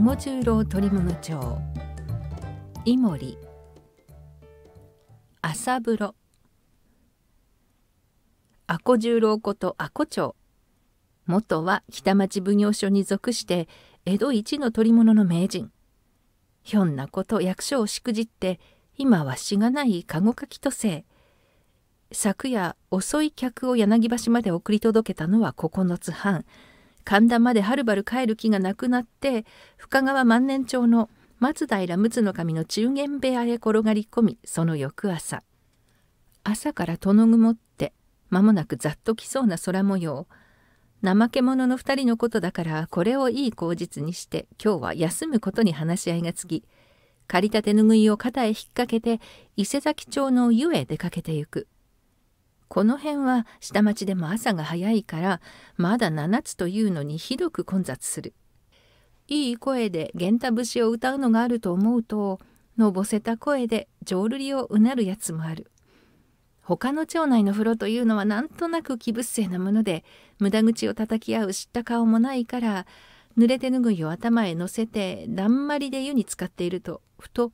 孫十郎取物帳井森朝風呂阿古十郎こと阿古町元は北町奉行所に属して江戸一の取物の名人ひょんなこと役所をしくじって今はしがない籠書きと生昨夜遅い客を柳橋まで送り届けたのは9つ半神田まではるばる帰る気がなくなって深川万年町の松平陸奥守の中間部屋へ転がり込みその翌朝朝から殿のって間もなくざっと来そうな空模様怠け者の2人のことだからこれをいい口実にして今日は休むことに話し合いがつき借りた手ぬぐいを肩へ引っ掛けて伊勢崎町の湯へ出かけてゆく。この辺は下町でも朝が早いからまだ7つというのにひどく混雑する。いい声で源太節を歌うのがあると思うとのぼせた声で浄瑠璃をうなるやつもある。他の町内の風呂というのはなんとなく気物性なもので無駄口を叩き合う知った顔もないから濡れてぬぐいを頭へ乗せてだんまりで湯に浸かっているとふと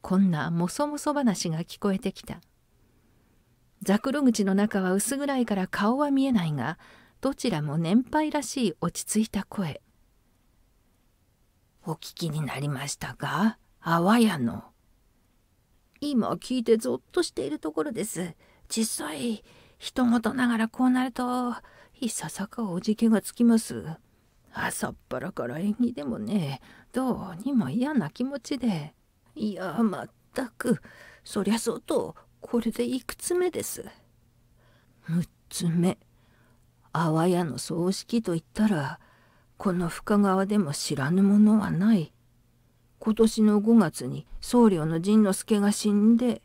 こんなもそもそ話が聞こえてきた。ザクロ口の中は薄暗いから顔は見えないがどちらも年配らしい落ち着いた声「お聞きになりましたか阿波屋の」今聞いてぞっとしているところです実際ひととながらこうなるといささかおじけがつきます朝っぱらから縁起でもねどうにも嫌な気持ちでいやまったくそりゃそうとこれでいくつ目です6つ目阿波屋の葬式といったらこの深川でも知らぬものはない今年の5月に僧侶の陣之助が死んで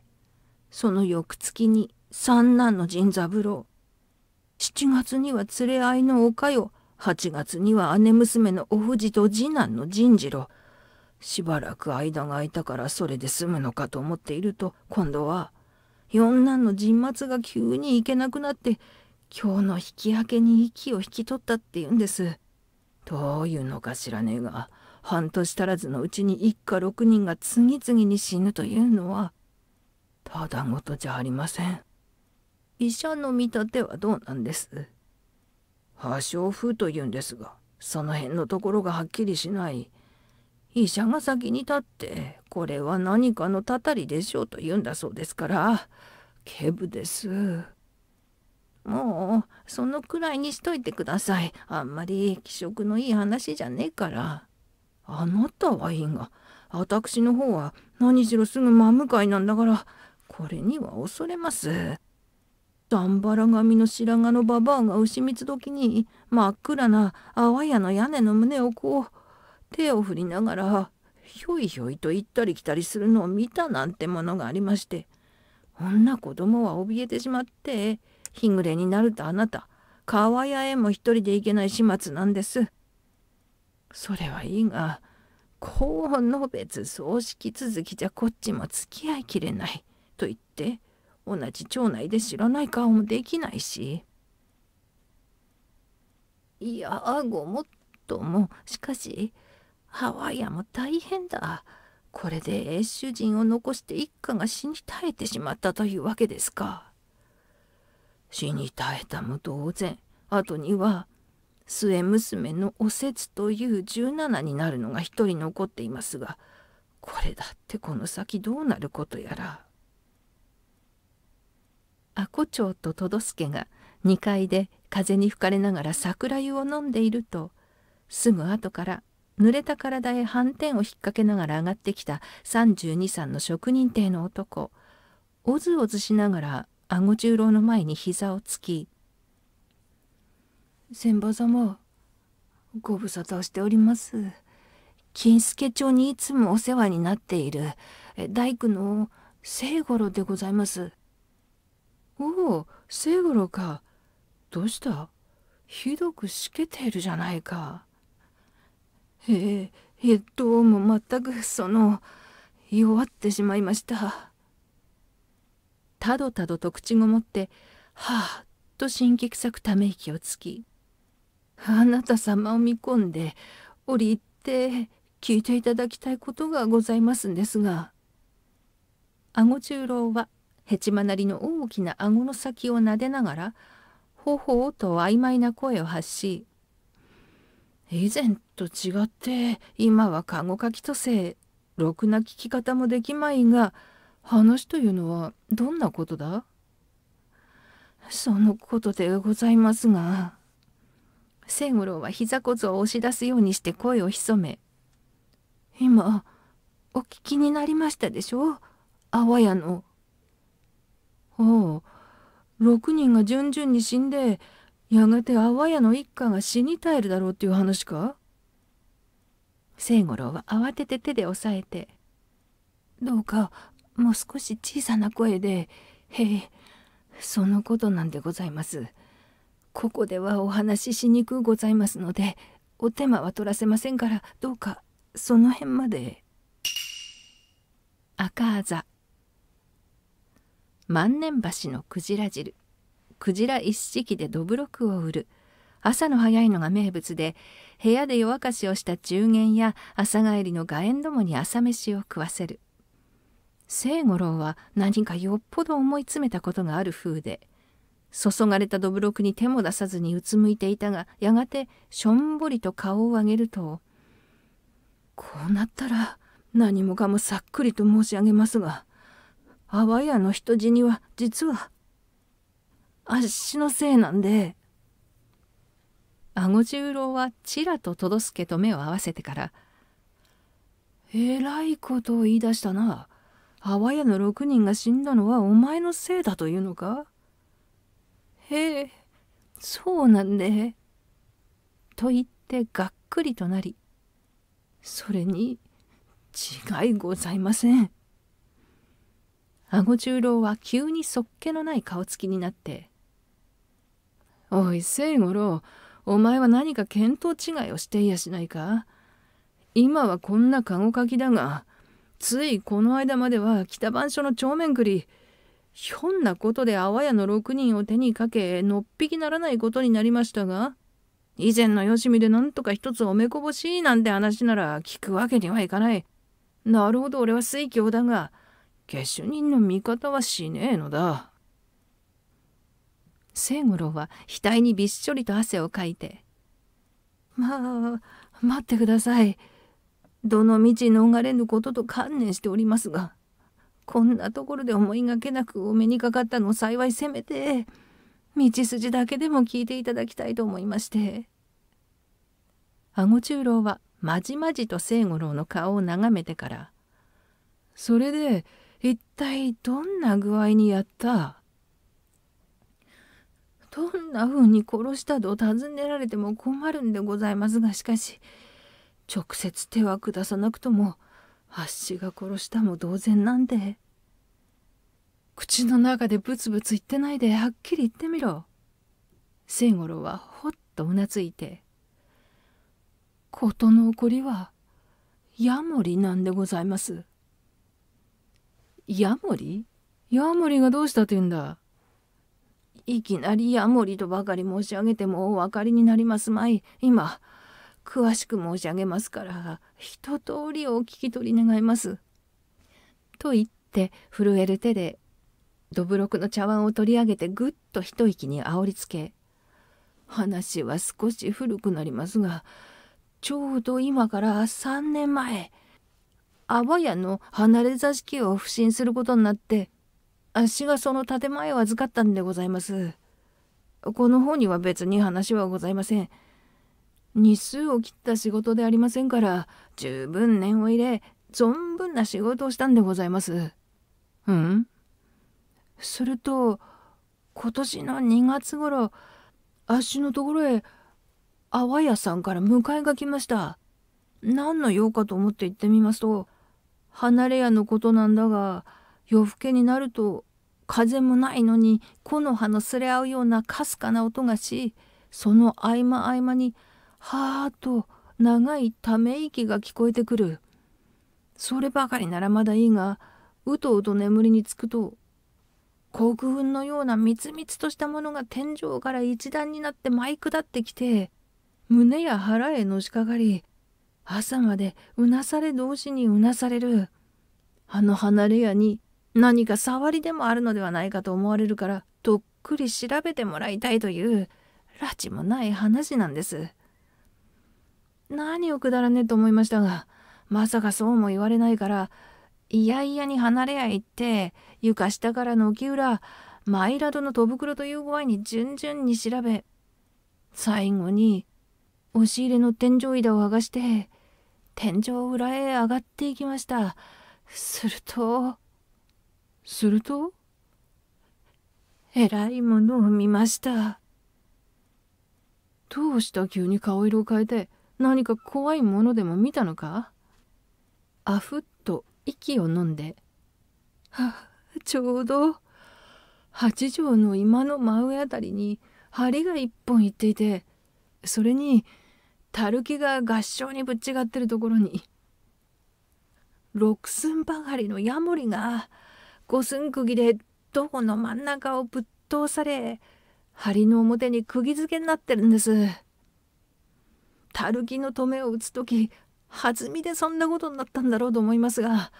その翌月に三男の陣三郎7月には連れ合いのおかよ8月には姉娘のお藤と次男の陣次郎しばらく間が空いたからそれで済むのかと思っていると今度は四男の陣末が急に行けなくなって今日の引き分けに息を引き取ったって言うんですどういうのか知らねえが半年足らずのうちに一家六人が次々に死ぬというのはただごとじゃありません医者の見立てはどうなんです破傷風というんですがその辺のところがはっきりしない医者が先に立ってこれは何かのたたりでしょうと言うんだそうですからケブですもうそのくらいにしといてくださいあんまり気色のいい話じゃねえからあなたはいいが私の方は何しろすぐ真向かいなんだからこれには恐れます段ン髪の白髪のババアが牛蜜時に真っ暗な淡屋の屋根の胸をこう手を振りながらひょいひょいと行ったり来たりするのを見たなんてものがありまして女子供は怯えてしまって日暮れになるとあなた川屋へも一人で行けない始末なんです。それはいいがこの別葬式続きじゃこっちも付き合いきれないと言って同じ町内で知らない顔もできないし。いやごもっともしかしハワイアも大変だ。これで英主人を残して一家が死に絶えてしまったというわけですか。死に絶えたも同然。あとには、末娘のお節という17になるのが一人残っていますが、これだってこの先どうなることやら。阿古町と戸戸助が2階で風に吹かれながら桜湯を飲んでいると、すぐ後から濡れた体へ斑点を引っ掛けながら上がってきた32歳の職人邸の男おずおずしながら顎十郎の前に膝をつき「千葉様ご無沙汰しております」。金助町にいつもお世話になっている大工の清五郎でございます。おお、清五郎か。どうしたひどくしけているじゃないか。えええどうも全くその弱ってしまいましたたどたどと口ごもってはあと辛気臭くため息をつきあなた様を見込んで折り入って聞いていただきたいことがございますんですが顎十郎はヘチマなりの大きな顎の先をなでながらほほうと曖昧な声を発し以前と違って今は看護科きとせろくな聞き方もできまいが話というのはどんなことだそのことでございますが。千五郎は膝骨を押し出すようにして声を潜め。今、お聞きになりましたでしょ阿波屋の。おう、6人が順々に死んで、やがて阿波屋の一家が死に絶えるだろうっていう話か清五郎は慌てて手で押さえて「どうかもう少し小さな声でへえそのことなんでございます」ここではお話ししにくうございますのでお手間は取らせませんからどうかその辺まで赤あざ万年橋のクジラ汁クジラ一式でどぶろくを売る朝の早いのが名物で部屋で夜明かしをした中元や朝帰りの外縁どもに朝飯を食わせる清五郎は何かよっぽど思い詰めたことがある風で注がれたどぶろくに手も出さずにうつむいていたがやがてしょんぼりと顔を上げると「こうなったら何もかもさっくりと申し上げますが阿波屋の人死には実はあっしのせいなんで」。顎十郎はちらと忠助と目を合わせてから「えらいことを言い出したな。阿波屋の6人が死んだのはお前のせいだというのかへえそうなんで。と言ってがっくりとなりそれに違いございません。顎十郎は急にそっけのない顔つきになって「おい清五郎お前は何か見当違いをしていやしないか今はこんな籠書きだがついこの間までは北番所の帳面くりひょんなことで阿波屋の6人を手にかけのっぴきならないことになりましたが以前のよしみでなんとか一つおめこぼしいなんて話なら聞くわけにはいかない。なるほど俺は水郷だが下手人の味方はしねえのだ。清五郎は額にびっしょりと汗をかいて「まあ待ってくださいどの道逃れぬことと観念しておりますがこんなところで思いがけなくお目にかかったのを幸いせめて道筋だけでも聞いていただきたいと思いまして」顎中郎はまじまじと清五郎の顔を眺めてから「それで一体どんな具合にやった?」どんな風に殺したと尋ねられても困るんでございますがしかし直接手は下さなくともあっしが殺したも同然なんで口の中でブツブツ言ってないではっきり言ってみろ清五郎はほっとうなずいて「事の起こりはヤモリなんでございます」「ヤモリヤモリがどうしたって言うんだいきなりヤモリとばかり申し上げてもお分かりになりますまい今詳しく申し上げますから一通りお聞き取り願います」と言って震える手でどぶろくの茶碗を取り上げてぐっと一息にあおりつけ話は少し古くなりますがちょうど今から3年前阿波屋の離れ座敷を不審することになって足がその建前を預かったんでございます。この方には別に話はございません。日数を切った仕事でありませんから十分念を入れ存分な仕事をしたんでございます。うんすると今年の2月頃あっしのところへ阿波屋さんから迎えが来ました。何の用かと思って行ってみますと離れ屋のことなんだが夜更けになると風もないのに木の葉のすれ合うようなかすかな音がしその合間合間にはあと長いため息が聞こえてくるそればかりならまだいいがうとうと眠りにつくと黒雲のようなみつみつとしたものが天井から一段になって舞い下ってきて胸や腹へのしかかり朝までうなされ同士にうなされるあの離れ屋に何か触りでもあるのではないかと思われるからどっくり調べてもらいたいという拉致もない話なんです何をくだらねえと思いましたがまさかそうも言われないからいやいやに離れや行って床下から軒裏マイラドの戸袋という具合に順々に調べ最後に押し入れの天井板を剥がして天井裏へ上がっていきましたすると。するとえらいものを見ましたどうした急に顔色を変えて何か怖いものでも見たのかあふっと息をのんで「はちょうど八条の今の真上あたりに針が一本いっていてそれにたるきが合掌にぶっちがってるところに六寸ばかりのヤモリが。五寸釘でどの真ん中をぶっ通され梁の表に釘付けになってるんです。たるきの止めを打つ時弾みでそんなことになったんだろうと思いますが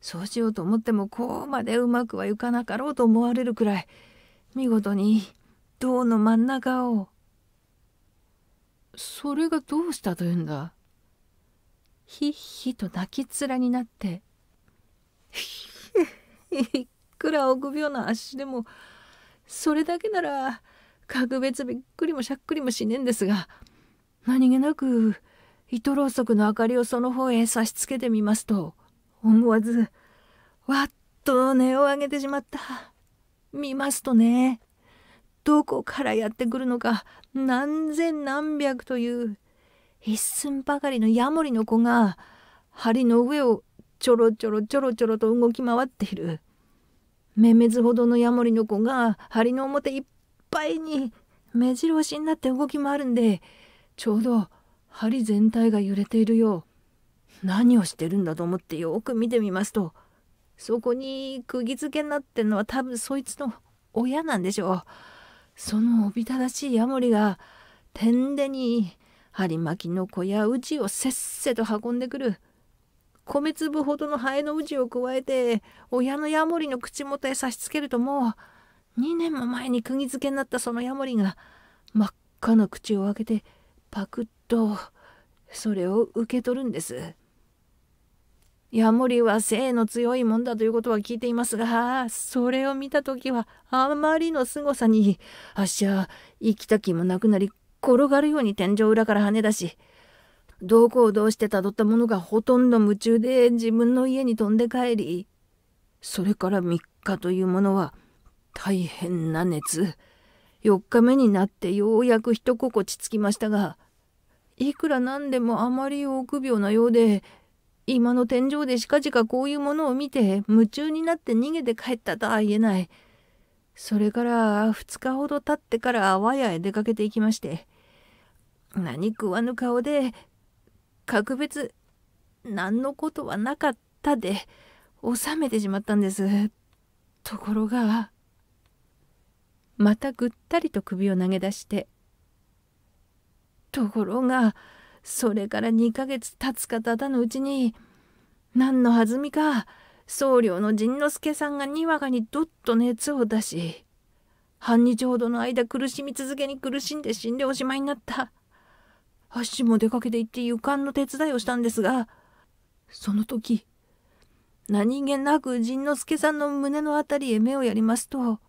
そうしようと思ってもこうまでうまくはいかなかろうと思われるくらい見事に銅の真ん中をそれがどうしたというんだひっひと泣き面になってひいくら臆病な足でもそれだけなら格別びっくりもしゃっくりもしねえんですが何気なく糸ろうそくの明かりをその方へ差しつけてみますと思わずわっと音を上げてしまった見ますとねどこからやってくるのか何千何百という一寸ばかりのヤモリの子が梁の上をちょろちょろちょろちょろと動き回っている。めめずほどのヤモリの子が針の表いっぱいに目白押しになって動き回るんでちょうど針全体が揺れているよう何をしてるんだと思ってよく見てみますとそこに釘付けになってんのは多分そいつの親なんでしょうそのおびただしいヤモリが天でに針巻きの子やうちをせっせと運んでくる。米粒ほどのハエの氏を加えて親のヤモリの口元へ差し付けるともう2年も前に釘付けになったそのヤモリが真っ赤な口を開けてパクッとそれを受け取るんです。ヤモリは性の強いもんだということは聞いていますが、それを見た時はあまりの凄さに、あっしは生きた気もなくなり、転がるように天井裏から跳ね出し、どうこうどうして辿ったものがほとんど夢中で自分の家に飛んで帰り、それから3日というものは大変な熱。4日目になってようやく一心地つきましたが、いくらなんでもあまり臆病なようで、今の天井でしかじかこういうものを見て夢中になって逃げて帰ったとは言えない。それから2日ほど経ってから我や屋へ出かけていきまして、何食わぬ顔で格別何のことはなかったで収めてしまったんですところがまたぐったりと首を投げ出してところがそれから2ヶ月経つか経たぬうちに何の弾みか僧侶の陣之助さんがにわかにどっと熱を出し半日ほどの間苦しみ続けに苦しんで死んでおしまいになった足も出かけて行って勇敢の手伝いをしたんですが、その時、何気なく仁之助さんの胸の辺りへ目をやりますと、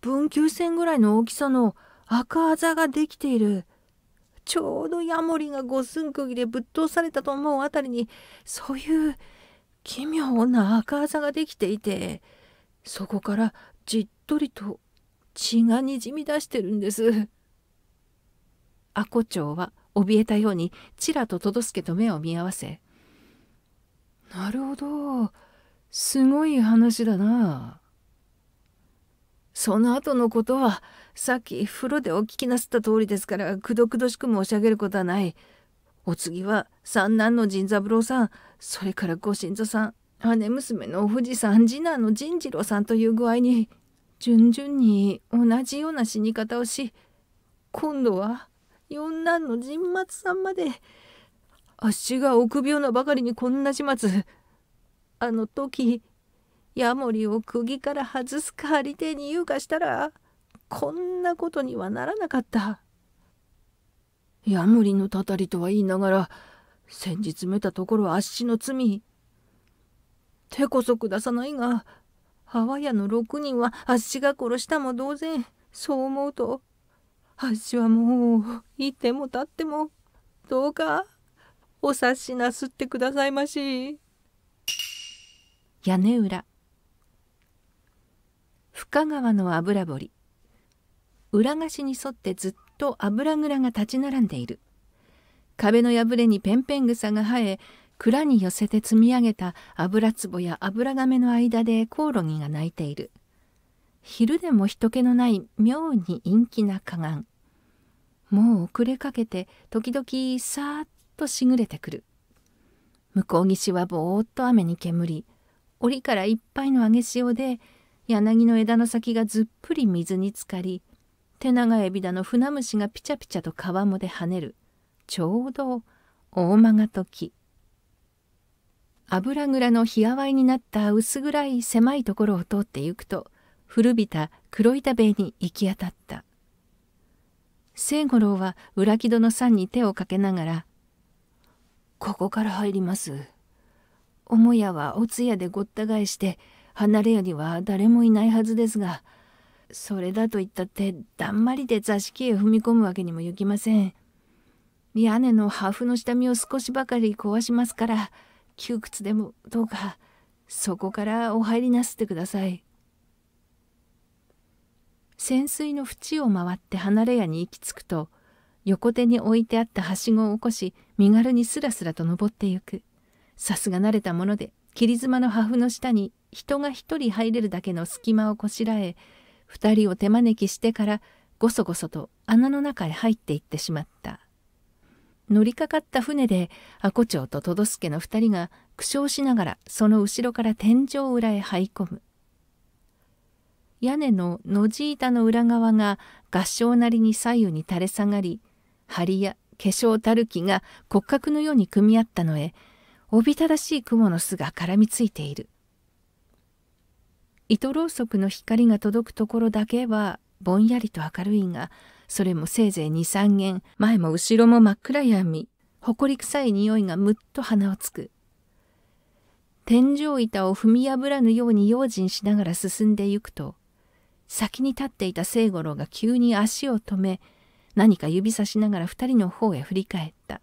分球線ぐらいの大きさの赤あざができている、ちょうどヤモリが五寸釘でぶっ通されたと思うあたりに、そういう奇妙な赤あざができていて、そこからじっとりと血がにじみ出してるんです。阿古町は怯えたようにちらと忠助と目を見合わせ「なるほどすごい話だな」。その後のことはさっき風呂でお聞きなすった通りですからくどくどしく申し上げることはない。お次は三男の仁三郎さんそれからご新造さん姉娘の藤さん次男の仁次郎さんという具合に順々に同じような死に方をし今度は四男の陣末さんまであっしが臆病なばかりにこんな始末あの時ヤモリを釘から外すかありてに言うかしたらこんなことにはならなかったヤモリのたたりとは言いながら先日めたところあっしの罪手こそ下さないがあわ屋の6人はあっしが殺したも同然そう思うとあっしはもういてもたってもどうかお察しなすってくださいまし。屋根裏深川の油堀裏菓子に沿ってずっと油蔵が立ち並んでいる壁の破れにペンペン草が生え蔵に寄せて積み上げた油壺や油亀の間でコオロギが鳴いている昼でも人気のない妙に陰気な河岸もう遅れかけて時々さーっとしぐれてくる向こう岸はぼーっと雨に煙り檻からいっぱいの揚げ潮で柳の枝の先がずっぷり水に浸かり手長エビだの船虫がピチャピチャと川面で跳ねるちょうど大間時油蔵の日わいになった薄暗い狭いところを通ってゆくと古びた黒板塀に行き当たった。清五郎は裏木戸のさんに手をかけながら「ここから入ります」「母屋はお通夜でごった返して離れ屋には誰もいないはずですがそれだと言ったってだんまりで座敷へ踏み込むわけにもいきません」屋根の破風の下見を少しばかり壊しますから窮屈でもどうかそこからお入りなすってください。潜水の縁を回って離れ屋に行き着くと横手に置いてあったはしごを起こし身軽にすらすらと登ってゆくさすが慣れたもので霧妻の破風の下に人が一人入れるだけの隙間をこしらえ二人を手招きしてからごそごそと穴の中へ入っていってしまった乗りかかった船で阿古町と戸助の二人が苦笑しながらその後ろから天井裏へ這い込む屋根の野地板の裏側が合掌なりに左右に垂れ下がり梁や化粧たるきが骨格のように組み合ったのへおびただしい雲の巣が絡みついている糸ろうそくの光が届くところだけはぼんやりと明るいがそれもせいぜい23軒前も後ろも真っ暗闇埃り臭い匂いがむっと鼻をつく天井板を踏み破らぬように用心しながら進んでゆくと先に立っていた清五郎が急に足を止め何か指さしながら2人の方へ振り返った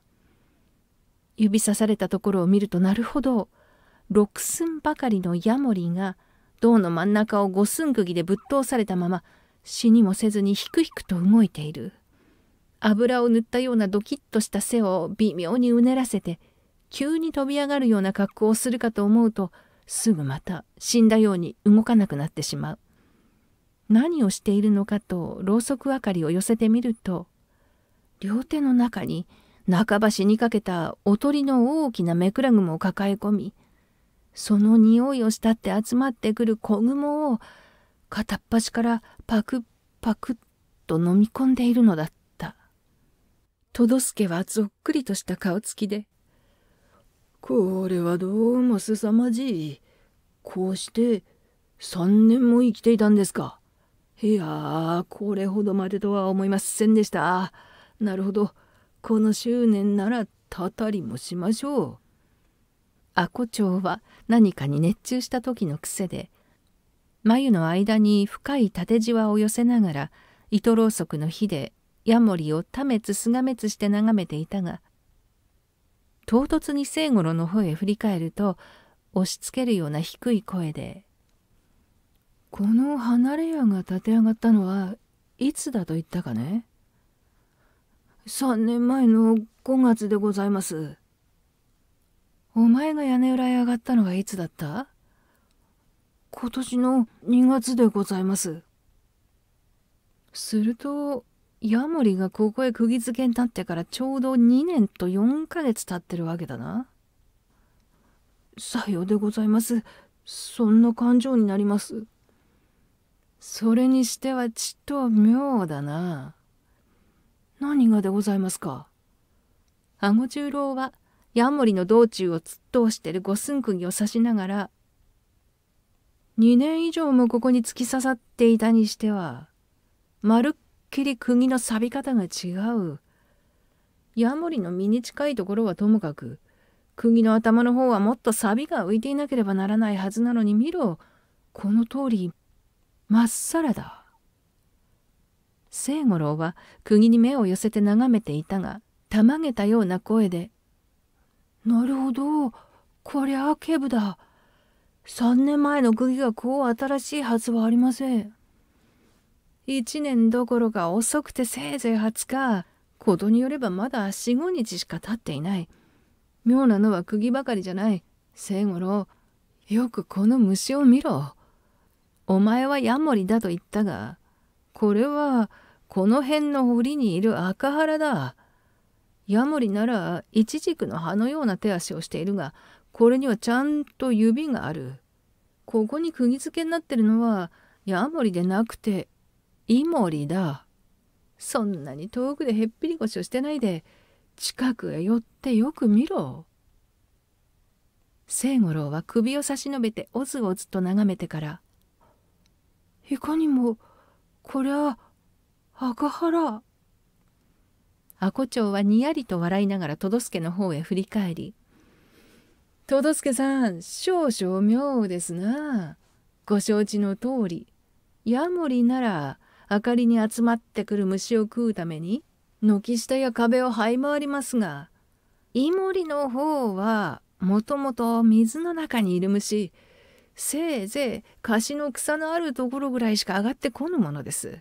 指さされたところを見るとなるほど六寸ばかりのヤモリが胴の真ん中を五寸釘でぶっ通されたまま死にもせずにひくひくと動いている油を塗ったようなドキッとした背を微妙にうねらせて急に飛び上がるような格好をするかと思うとすぐまた死んだように動かなくなってしまう何をしているのかとろうそく明かりを寄せてみると両手の中に半ば死にかけたおとりの大きな目くらぐもを抱え込みその匂いをしたって集まってくる子モを片っ端からパクッパクッと飲み込んでいるのだったとどすけはぞっくりとした顔つきで「これはどうもすさまじいこうして3年も生きていたんですか」いやー、これほどまでとは思いませんでした。なるほど。この執念ならたたりもしましょう。阿古町は何かに熱中した時の癖で眉の間に深い縦じわを寄せながら糸ろうそくの火でヤモリをためつすがめつして眺めていたが唐突に清五郎の方へ振り返ると押しつけるような低い声でこの離れ屋が建て上がったのはいつだと言ったかね3年前の5月でございますお前が屋根裏へ上がったのはいつだった今年の2月でございますするとヤモリがここへ釘付けに立ってからちょうど2年と4ヶ月経ってるわけだなさようでございますそんな感情になりますそれにしてはちっと妙だな。何がでございますか顎十郎はヤモリの道中を突っ通してる五寸釘を刺しながら2年以上もここに突き刺さっていたにしてはまるっきり釘の錆び方が違うヤモリの身に近いところはともかく釘の頭の方はもっと錆が浮いていなければならないはずなのに見ろこの通りまっさらだ。清五郎は釘に目を寄せて眺めていたがたまげたような声で「なるほどこりゃあ警部だ3年前の釘がこう新しいはずはありません」1年どころか遅くてせいぜい20日ことによればまだ45日しか経っていない妙なのは釘ばかりじゃない清五郎よくこの虫を見ろお前はヤモリだと言ったが、これはこの辺の堀にいる赤原だ。ヤモリならイチジクの葉のような手足をしているが、これにはちゃんと指がある。ここに釘付けになってるのはヤモリでなくてイモリだ。そんなに遠くでへっぴり腰をしてないで近くへ寄ってよく見ろ。清五郎は首を差し伸べておずおずと眺めてからいかにもこりゃ赤原阿古町はにやりと笑いながら殿助の方へ振り返り「殿助さん少々妙ですなご承知の通りヤモリなら明かりに集まってくる虫を食うために軒下や壁を這い回りますがイモリの方はもともと水の中にいる虫せいぜい貸しの草のあるところぐらいしか上がってこぬものです。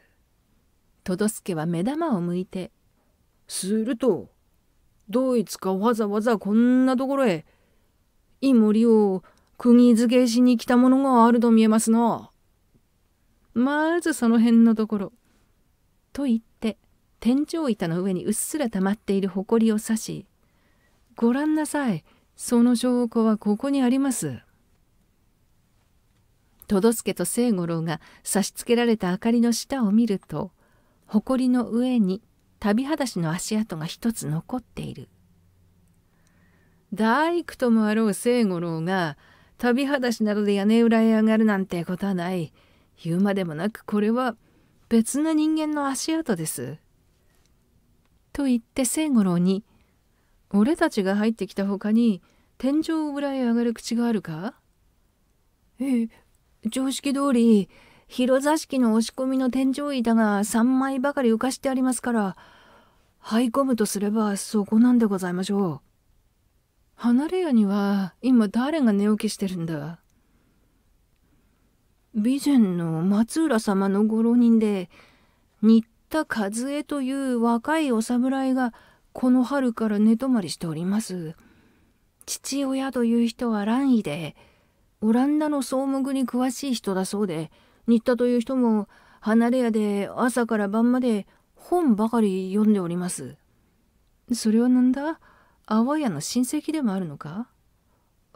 とどすけは目玉を向いて「するとどいつかわざわざこんなところへい森を釘付けしに来たものがあると見えますな」。まずその辺のところ。と言って天井板の上にうっすら溜まっているほこりを刺し「ご覧なさいその証拠はここにあります」。とどすけと清五郎が差し付けられた明かりの下を見ると埃の上に旅はだしの足跡が一つ残っている大工ともあろう清五郎が旅はだしなどで屋根裏へ上がるなんてことはない言うまでもなくこれは別な人間の足跡です。と言って清五郎に「俺たちが入ってきた他に天井裏へ上がる口があるか?」ええ常識通り、広座敷の押し込みの天井板が3枚ばかり浮かしてありますから、這い込むとすればそこなんでございましょう。離れ屋には今誰が寝起きしてるんだ備前の松浦様のご浪人で、新田和恵という若いお侍がこの春から寝泊まりしております。父親という人は乱意で、オランダの草木に詳しい人だそうで新田という人も離れ屋で朝から晩まで本ばかり読んでおりますそれはなんだ阿波屋の親戚でもあるのか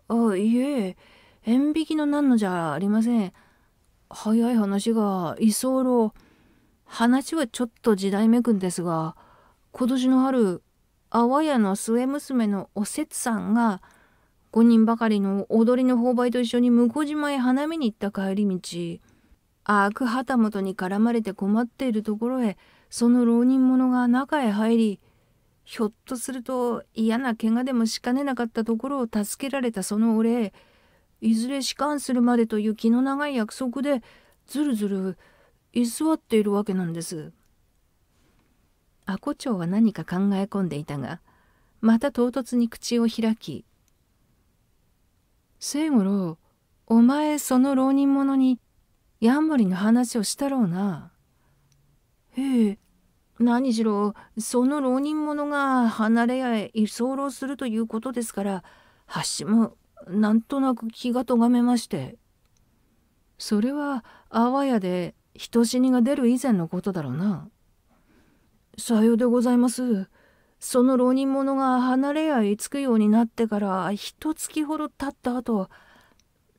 あいえ縁引きの何のじゃありません早い話が居候話はちょっと時代めくんですが今年の春阿波屋の末娘のおせつさんが5人ばかりの踊りの購買と一緒に向島へ花見に行った帰り道あく旗本に絡まれて困っているところへその浪人者が中へ入りひょっとすると嫌な怪我でもしかねなかったところを助けられたそのお礼いずれ仕官するまでという気の長い約束でずるずる居座っているわけなんです。阿古町は何か考え込んでいたがまた唐突に口を開き聖五郎お前その浪人者にヤンモリの話をしたろうな。へえ何しろその浪人者が離れ屋へ居候するということですから橋もなんとなく気がとがめましてそれは阿波屋で人死にが出る以前のことだろうな。さようでございます。その浪人者が離れ屋い着くようになってから一月ほど経った後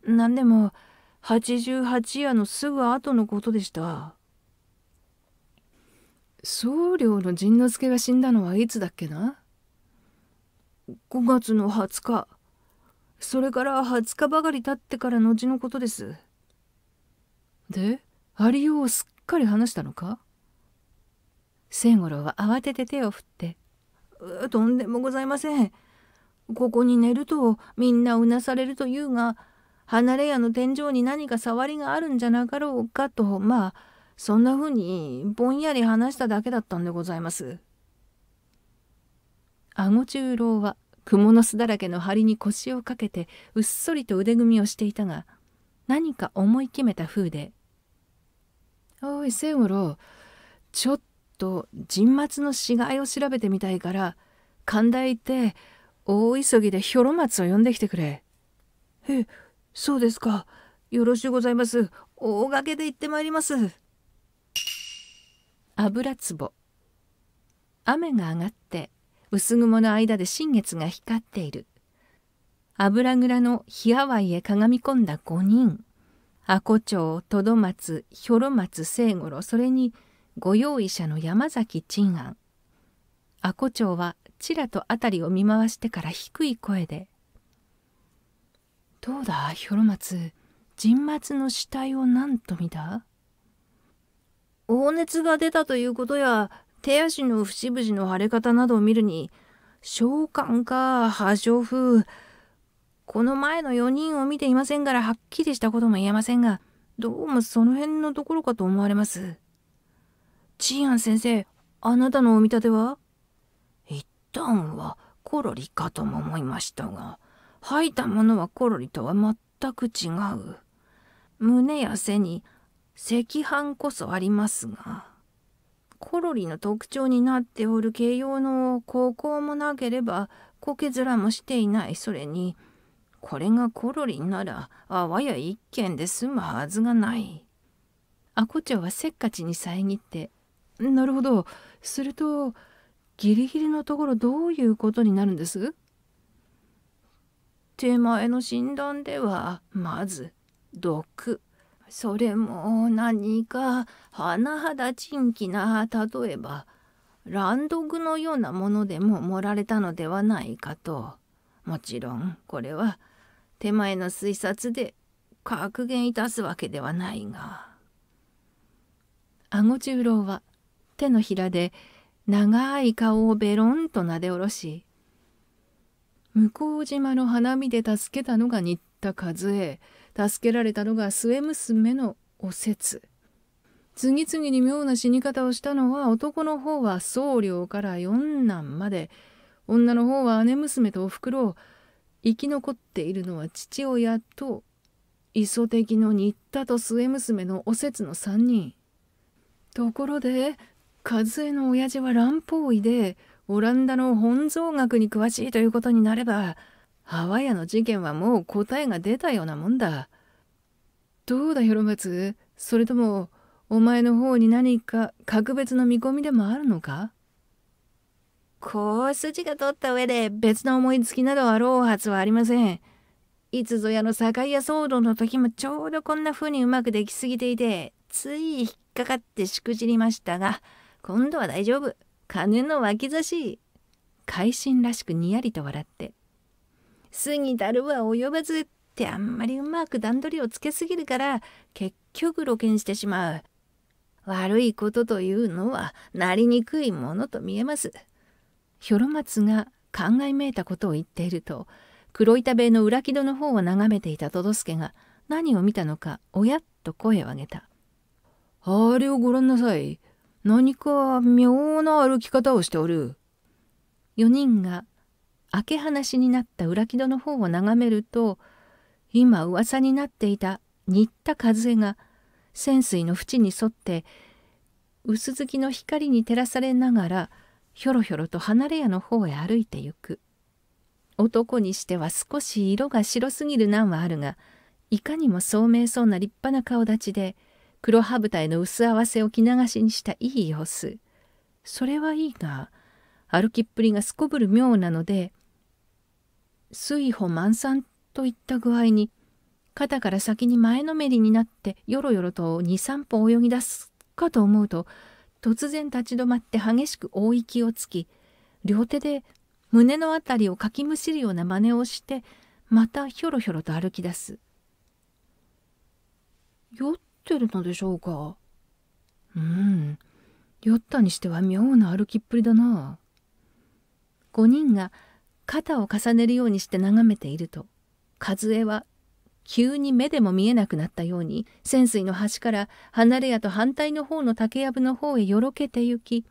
何でも88夜のすぐ後のことでした僧侶の陣之助が死んだのはいつだっけな5月の20日それから20日ばかり経ってから後のことですで有りをすっかり話したのか千五郎は慌てて手を振ってとんでもございません。ここに寝るとみんなうなされるというが離れ屋の天井に何か触りがあるんじゃなかろうかとまあそんなふうにぼんやり話しただけだったんでございます。あご十郎は蜘蛛の巣だらけの梁に腰をかけてうっそりと腕組みをしていたが何か思い決めた風で「おい清五郎ちょっと人末の死骸を調べてみたいから寛大行って大急ぎでひょろ松を呼んできてくれ。えそうですかよろしゅうございます大掛けで行ってまいります。油壺雨が上がって薄雲の間で新月が光っている油蔵の火淡へかがみ込んだ5人阿古町戸ド松ひょろ松清五郎それに御用意者の山崎鎮庵阿古町はちらと辺りを見回してから低い声で「どうだ広松人末の死体を何と見た?」。黄熱が出たということや手足の節々の腫れ方などを見るに召喚か破傷風この前の4人を見ていませんからはっきりしたことも言えませんがどうもその辺のところかと思われますチーアン先生あなたのお見立ては一旦はコロリかとも思いましたが吐いたものはコロリとは全く違う胸や背に赤飯こそありますがコロリの特徴になっておる形容の高校もなければこけ面もしていないそれにこれがコロリならあわや一軒で済むはずがない。こちゃんはせっかちに遮ってなるほどするとギリギリのところどういうことになるんです手前の診断ではまず毒それも何か甚だ珍奇な例えばランドグのようなものでも盛られたのではないかともちろんこれは手前の推察で格言いたすわけではないが。あご郎は手のひらで長い顔をベロンとなでおろし向島の花見で助けたのが新田和恵助けられたのが末娘のお節次々に妙な死に方をしたのは男の方は僧侶から四男まで女の方は姉娘とおふくろ生き残っているのは父親と磯敵の新田と末娘のお節の三人ところで和江の親父は乱方医でオランダの本草学に詳しいということになればハワイアの事件はもう答えが出たようなもんだどうだマツそれともお前の方に何か格別の見込みでもあるのかこう筋が取った上で別の思いつきなどあろうはずはありませんいつぞやの酒屋騒動の時もちょうどこんな風にうまくできすぎていてつい引っかかってしくじりましたが今度は大丈夫金の脇差し会心らしくにやりと笑って「過ぎたるは及ばず」ってあんまりうまく段取りをつけすぎるから結局露見してしまう悪いことというのはなりにくいものと見えますひょろ松が考えめいたことを言っていると黒板塀の裏木戸の方を眺めていたとどすけが何を見たのかおやっと声を上げた「あれをご覧なさい何か妙な歩き方をしておる。4人が開け放しになった裏木戸の方を眺めると今噂になっていた新田和江が潜水の縁に沿って薄月の光に照らされながらひょろひょろと離れ屋の方へ歩いてゆく男にしては少し色が白すぎる難はあるがいかにも聡明そうな立派な顔立ちで黒羽舞台の薄合わせを着流しにしたいい様子それはいいが歩きっぷりがすこぶる妙なので水歩満散といった具合に肩から先に前のめりになってよろよろと23歩泳ぎ出すかと思うと突然立ち止まって激しく大息をつき両手で胸の辺りをかきむしるような真似をしてまたひょろひょろと歩き出す。よっってるのでしょうかうん酔ったにしては妙な歩きっぷりだな5人が肩を重ねるようにして眺めていると和江は急に目でも見えなくなったように潜水の端から離れ屋と反対の方の竹やぶの方へよろけて行き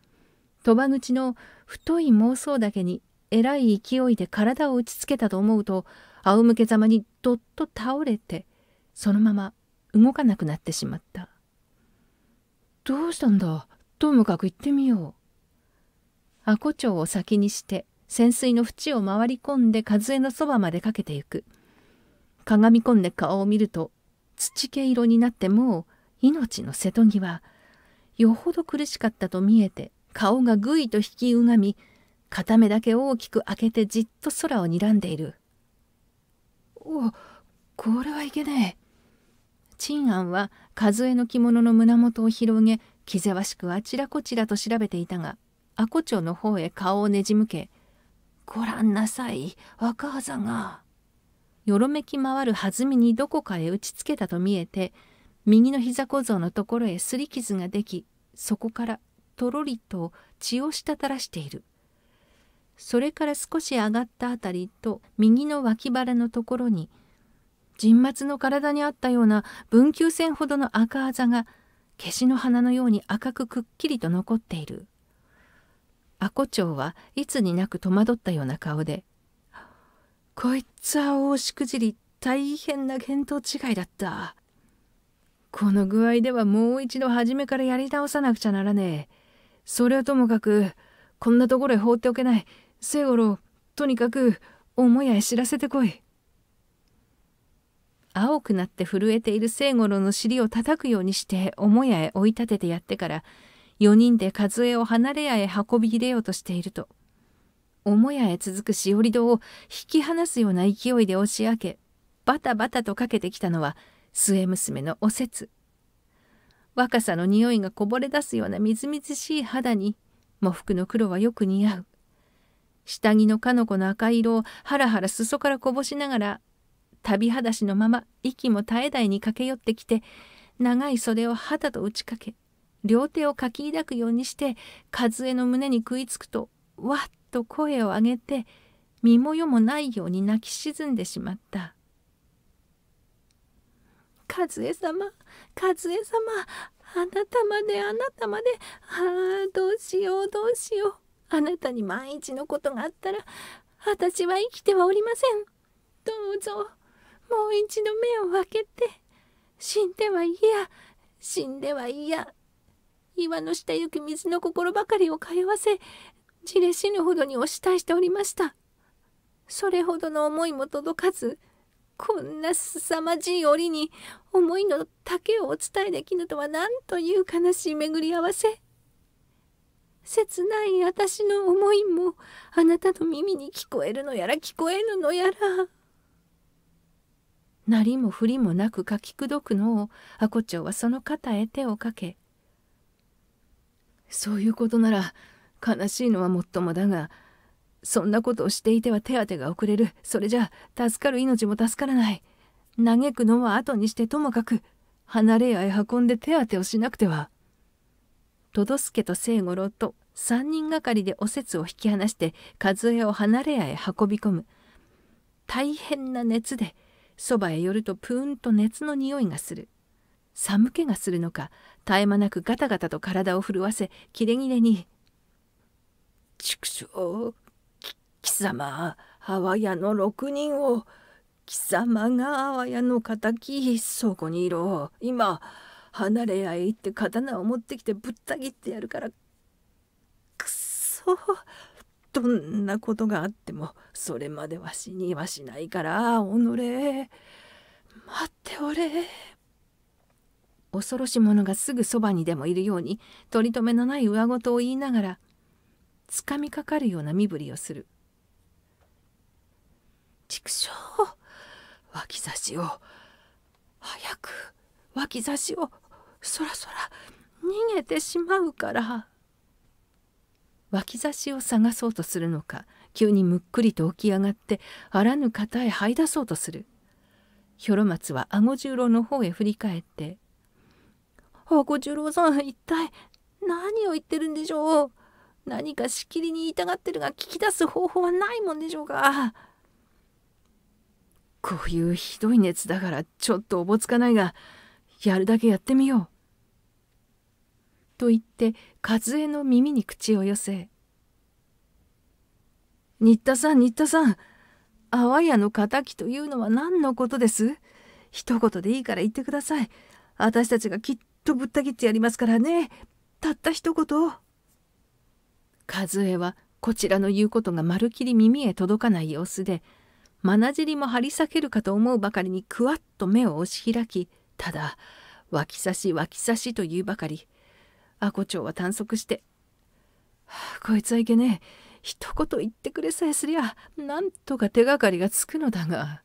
鳥羽口の太い妄想だけにえらい勢いで体を打ちつけたと思うと仰向けざまにどっと倒れてそのまま動かなくなってしまったどうしたんだともかく行ってみよう阿古町を先にして潜水の縁を回り込んで数えのそばまでかけてゆく鏡込んで顔を見ると土毛色になってもう命の瀬戸際よほど苦しかったと見えて顔がぐいと引きうがみ片目だけ大きく開けてじっと空を睨んでいる。おこれはいけねえ。陳安は数えの着物の胸元を広げ気ぜわしくあちらこちらと調べていたが阿古町の方へ顔をねじ向け「ごらんなさい若ざが」よろめき回る弾みにどこかへ打ちつけたと見えて右の膝小僧のところへすり傷ができそこからとろりと血を滴らしているそれから少し上がった辺りと右の脇腹のところに「人末の体にあったような文球線ほどの赤あざが消しの花のように赤くくっきりと残っている。阿古町はいつになく戸惑ったような顔で「こいつは大しくじり大変な見当違いだった」この具合ではもう一度初めからやり直さなくちゃならねえ。それはともかく、こんなところへ放っておけない。聖五郎、とにかく、母屋へ知らせてこい。青くなって震えている清五郎の尻を叩くようにして母屋へ追い立ててやってから4人で和江を離れ屋へ運び入れようとしていると母屋へ続くしおり戸を引き離すような勢いで押し上げバタバタとかけてきたのは末娘のおせつ若さの匂いがこぼれ出すようなみずみずしい肌に喪服の黒はよく似合う下着のかの子の赤色をハラハラ裾からこぼしながら旅はだしのまま息も絶え絶えに駆け寄ってきて長い袖を肌と打ちかけ両手をかき抱くようにして和えの胸に食いつくとわっと声を上げて身も世もないように泣き沈んでしまった「和江様和江様あなたまであなたまでああどうしようどうしようあなたに万一のことがあったら私は生きてはおりませんどうぞもう一度目を開けて死んでは嫌死んでは嫌岩の下行く水の心ばかりを通わせじれ死ぬほどにお慕いしておりましたそれほどの思いも届かずこんな凄まじい折に思いの丈をお伝えできぬとは何という悲しい巡り合わせ切ない私の思いもあなたの耳に聞こえるのやら聞こえぬのやら。なりもふりもなく書きくどくのを阿古町はその肩へ手をかけ「そういうことなら悲しいのはもっともだがそんなことをしていては手当てが遅れるそれじゃ助かる命も助からない嘆くのは後にしてともかく離れ屋へ運んで手当てをしなくては」とどすけと清五郎と3人がかりでお節を引き離して和えを離れ屋へ運び込む大変な熱でそばへ寄るとプーンと熱の匂いがする寒気がするのか絶え間なくガタガタと体を震わせキレ切れに「畜生貴様あわやの六人を貴様があわやの敵そこにいろ今離れ屋へ行って刀を持ってきてぶった切ってやるからくっそどんなことがあってもそれまでは死にはしないから己待っておれ恐ろし者がすぐそばにでもいるように取り留めのない上ごとを言いながらつかみかかるような身振りをする畜生脇差しを早く脇差しをそらそら逃げてしまうから。脇差しを探そうとするのか急にむっくりと起き上がってあらぬ方へ這い出そうとするひょろ松は顎十郎の方へ振り返って「顎十郎さん一体何を言ってるんでしょう何かしきりに言いたがってるが聞き出す方法はないもんでしょうか」。こういうひどい熱だからちょっとおぼつかないがやるだけやってみよう。と言って和江の耳に口を寄せ「新田さん新田さん阿波屋の敵というのは何のことです一言でいいから言ってください私たちがきっとぶった切ってやりますからねたった一言和江はこちらの言うことがまるきり耳へ届かない様子でまなじりも張り裂けるかと思うばかりにくわっと目を押し開きただ脇差し脇差しというばかり阿古町は短足して「こいつはいけねえ一言言ってくれさえすりゃなんとか手がかりがつくのだが」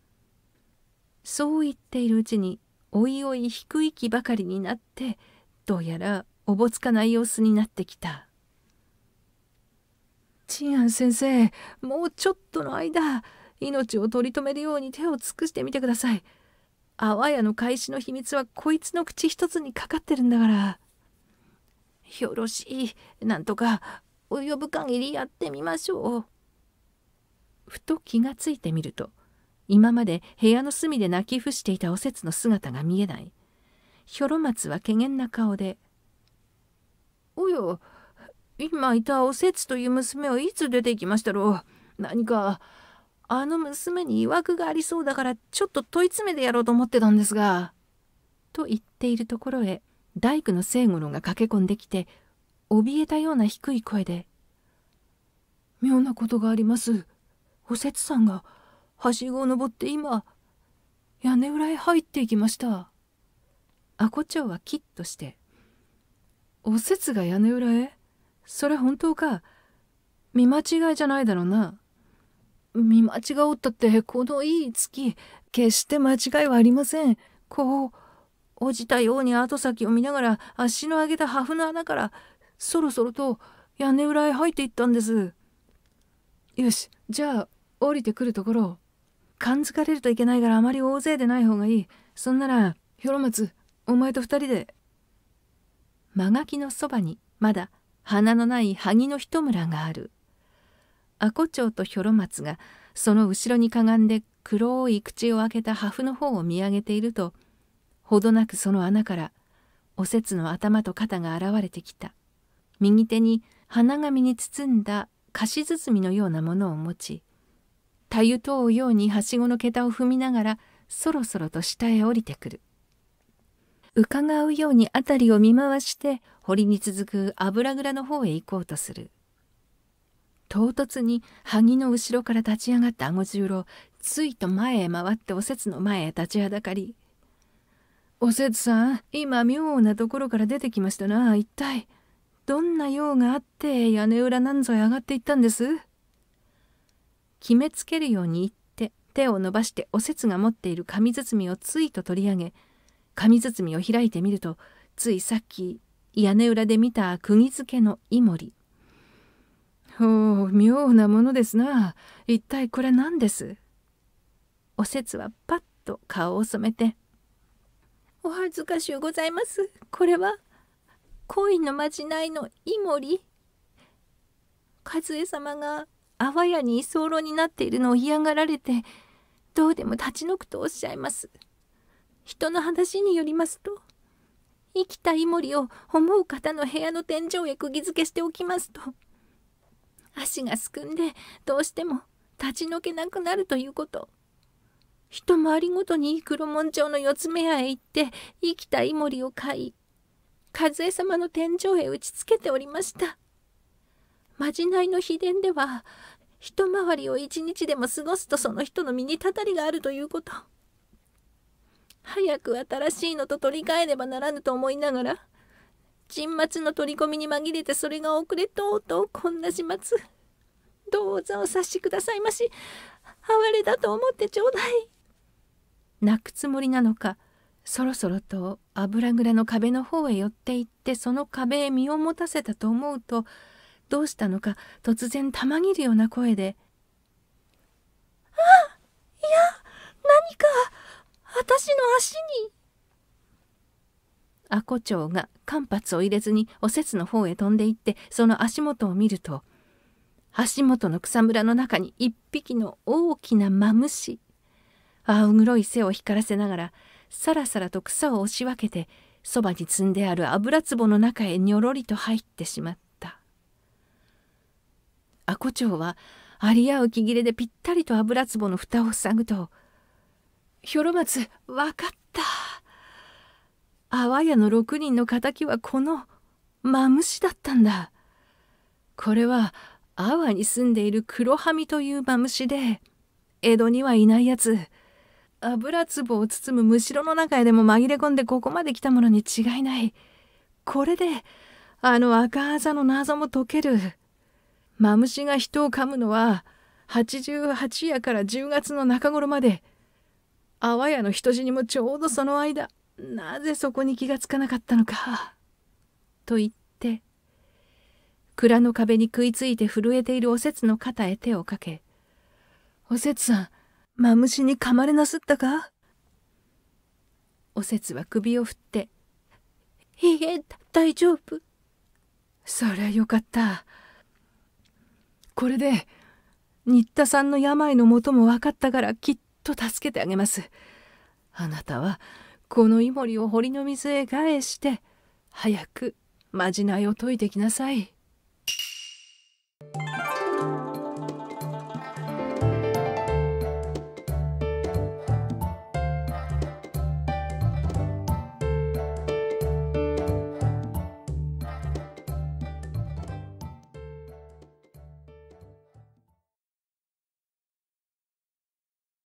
そう言っているうちにおいおい低い気ばかりになってどうやらおぼつかない様子になってきた。チ安先生もうちょっとの間命を取り留めるように手を尽くしてみてください。あわやの開始の秘密はこいつの口一つにかかってるんだから。よろしいなんとか及ぶ限りやってみましょう」ふと気がついてみると今まで部屋の隅で泣き伏していたおせつの姿が見えないひょろ松はけげんな顔で「およ、今いたおせつという娘はいつ出てきましたろう何かあの娘に曰くがありそうだからちょっと問い詰めてやろうと思ってたんですが」と言っているところへ大工の清五郎が駆け込んできて怯えたような低い声で「妙なことがありますお節さんがはしごを登って今屋根裏へ入っていきました」阿古町はキッとして「お節が屋根裏へそれ本当か見間違いじゃないだろうな」見間違おったってこのいい月決して間違いはありませんこう応じたように後先を見ながら足の上げた破風の穴からそろそろと屋根裏へ入っていったんです。よしじゃあ降りてくるところ感づかれるといけないからあまり大勢でない方がいいそんならひょろ松お前と2人で間垣のそばにまだ花のない萩の一村がある阿古町とひょろ松がその後ろにかがんで黒い口を開けた破風の方を見上げているとほどなくその穴からおせつの頭と肩が現れてきた右手に花紙に包んだ菓子包みのようなものを持ちたゆとうようにはしごの桁を踏みながらそろそろと下へ降りてくる伺うように辺りを見回して堀に続く油蔵の方へ行こうとする唐突に萩の後ろから立ち上がった顎十郎ついと前へ回っておせつの前へ立ちはだかりおせつさん今妙なところから出てきましたな一体どんな用があって屋根裏なんぞへ上がっていったんです決めつけるように言って手を伸ばしておせつが持っている紙包みをついと取り上げ紙包みを開いてみるとついさっき屋根裏で見た釘付けのイモリほう妙なものですな一体これ何ですおせつはパッと顔を染めてお恥ずかしゅうございます。これは恋のまじないのイモリ。和江様があわやに居候になっているのを嫌がられてどうでも立ち退くとおっしゃいます。人の話によりますと生きたイモリを思う方の部屋の天井へ釘付けしておきますと足がすくんでどうしても立ち退けなくなるということ一回りごとに黒門町の四つ目屋へ行って生きたイモリを飼い和江様の天井へ打ちつけておりましたまじないの秘伝では一回りを一日でも過ごすとその人の身にたたりがあるということ早く新しいのと取り替えねばならぬと思いながら陣末の取り込みに紛れてそれが遅れとうとうこんな始末どうぞお察しくださいまし哀れだと思ってちょうだい。泣くつもりなのかそろそろと油蔵の壁の方へ寄って行ってその壁へ身を持たせたと思うとどうしたのか突然たまぎるような声で「あいや何か私の足に」。阿古町が間髪を入れずにお節の方へ飛んで行ってその足元を見ると足元の草むらの中に一匹の大きなマムシ青黒い背を光らせながらさらさらと草を押し分けてそばに積んである油壺の中へにょろりと入ってしまった阿古町はあり合う木切れでぴったりと油壺の蓋を塞ぐと「ひょろ松分かった」阿波屋の6人の敵はこのマムシだったんだこれは阿波に住んでいる黒ハミというマムシで江戸にはいないやつ。油壺を包むむしろの中へでも紛れ込んでここまで来たものに違いない。これで、あの赤あざの謎も解ける。マムシが人を噛むのは、88夜から10月の中頃まで。あわやの人死にもちょうどその間、なぜそこに気がつかなかったのか。と言って、蔵の壁に食いついて震えているおせつの肩へ手をかけ、おせつさん、マムシに噛まれなすったかおせは首を振って「いいえ大丈夫」そりゃよかったこれで新田さんの病のもとも分かったからきっと助けてあげますあなたはこのイモリを堀の水へ返して早くまじないを解いてきなさい